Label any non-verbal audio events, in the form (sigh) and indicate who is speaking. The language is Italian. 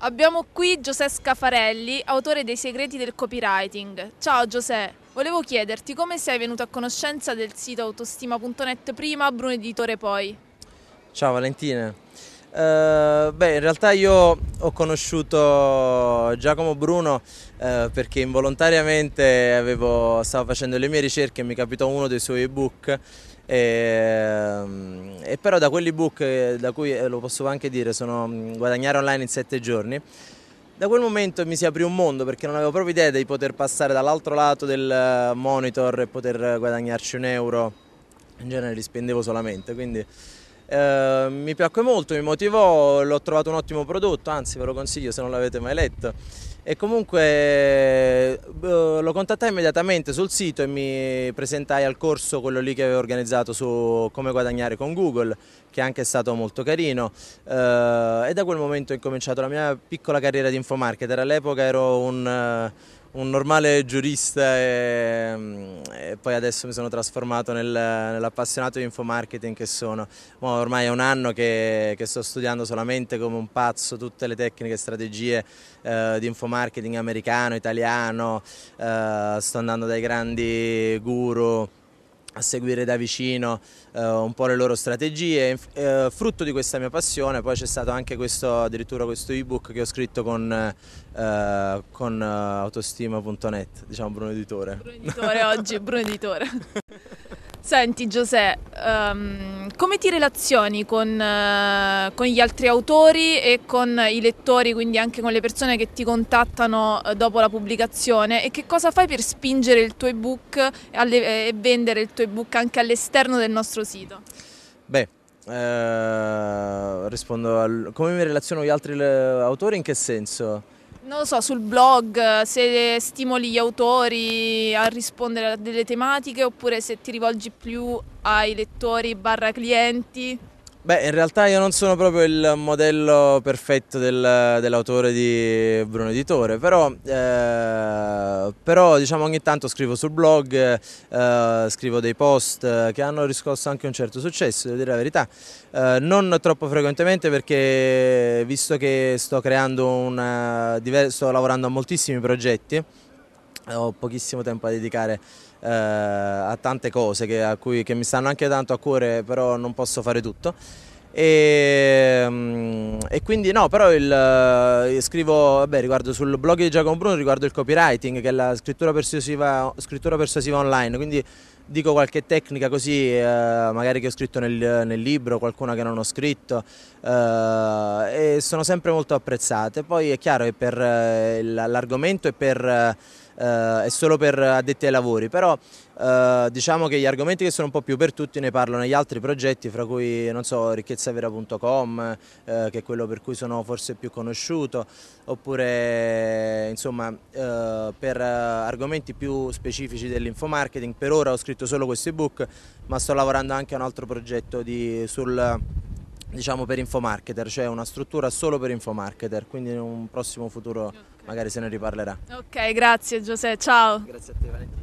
Speaker 1: Abbiamo qui Giuseppe Scafarelli, autore dei segreti del copywriting. Ciao Giuseppe, volevo chiederti come sei venuto a conoscenza del sito autostima.net prima, Bruno Editore poi.
Speaker 2: Ciao Valentina. Eh, beh, in realtà io ho conosciuto Giacomo Bruno uh, perché involontariamente avevo, stavo facendo le mie ricerche e mi capitò uno dei suoi ebook. E, mm, e però da quell'ebook, eh, da cui lo posso anche dire, sono mm, guadagnare online in sette giorni. Da quel momento mi si aprì un mondo perché non avevo proprio idea di poter passare dall'altro lato del monitor e poter guadagnarci un euro. In genere li spendevo solamente, quindi Ehm, mi piacque molto, mi motivò, l'ho trovato un ottimo prodotto, anzi ve lo consiglio se non l'avete mai letto. E comunque eh, lo contattai immediatamente sul sito e mi presentai al corso, quello lì che avevo organizzato su come guadagnare con Google, che anche è stato molto carino. Eh, e da quel momento ho incominciato la mia piccola carriera di infomarketer. All'epoca ero un un normale giurista e, mm, e, poi adesso mi sono trasformato nel, nell'appassionato di infomarketing che sono. Mo ormai è un anno che, che, sto studiando solamente come un pazzo tutte le tecniche e strategie eh, di infomarketing americano, italiano, eh, sto andando dai grandi guru a seguire da vicino eh, un po' le loro strategie. Eh, frutto di questa mia passione poi c'è stato anche questo, addirittura questo ebook che ho scritto con, eh, con eh, autostima.net, diciamo Bruno Editore. Bruno
Speaker 1: Editore oggi, Bruno Editore. (laughs) Senti Giuseppe, um, come ti relazioni con, uh, con, gli altri autori e con i lettori, quindi anche con le persone che ti contattano eh, dopo la pubblicazione e che cosa fai per spingere il tuo ebook alle, e vendere il tuo ebook anche all'esterno del nostro sito?
Speaker 2: Beh, eh, rispondo al, come mi relaziono con gli altri autori in che senso?
Speaker 1: Non lo so, sul blog, se stimoli gli autori a rispondere a delle tematiche oppure se ti rivolgi più ai lettori barra clienti.
Speaker 2: Beh, in realtà io non sono proprio il modello perfetto del, dell'autore di Bruno Editore, però, eh, però diciamo, ogni tanto scrivo sul blog, eh, scrivo dei post che hanno riscosso anche un certo successo, devo dire la verità. Eh, non troppo frequentemente perché visto che sto, una, eh, sto lavorando a moltissimi progetti, ho pochissimo tempo da dedicare eh, a tante cose che, cui, che mi stanno anche tanto a cuore, però non posso fare tutto. E, ehm, e, quindi no, però il, eh, scrivo, vabbè, riguardo sul blog di Giacomo Bruno riguardo il copywriting, che è la scrittura persuasiva, scrittura persuasiva online, quindi dico qualche tecnica così, eh, magari che ho scritto nel, nel, libro, qualcuna che non ho scritto, eh, e sono sempre molto apprezzate. Poi è chiaro che per eh, l'argomento e per eh, è solo per addetti ai lavori, però eh, diciamo che gli argomenti che sono un po' più per tutti ne parlo negli altri progetti, fra cui non so, ricchezzavera.com, eh, che è quello per cui sono forse più conosciuto, oppure insomma eh, per argomenti più specifici dell'infomarketing. Per ora ho scritto solo questo ebook, ma sto lavorando anche a un altro progetto di, sul diciamo per infomarketer, cioè una struttura solo per infomarketer, quindi in un prossimo futuro okay. magari se ne riparlerà.
Speaker 1: Ok, grazie Giuseppe, ciao. Grazie a te Valentina.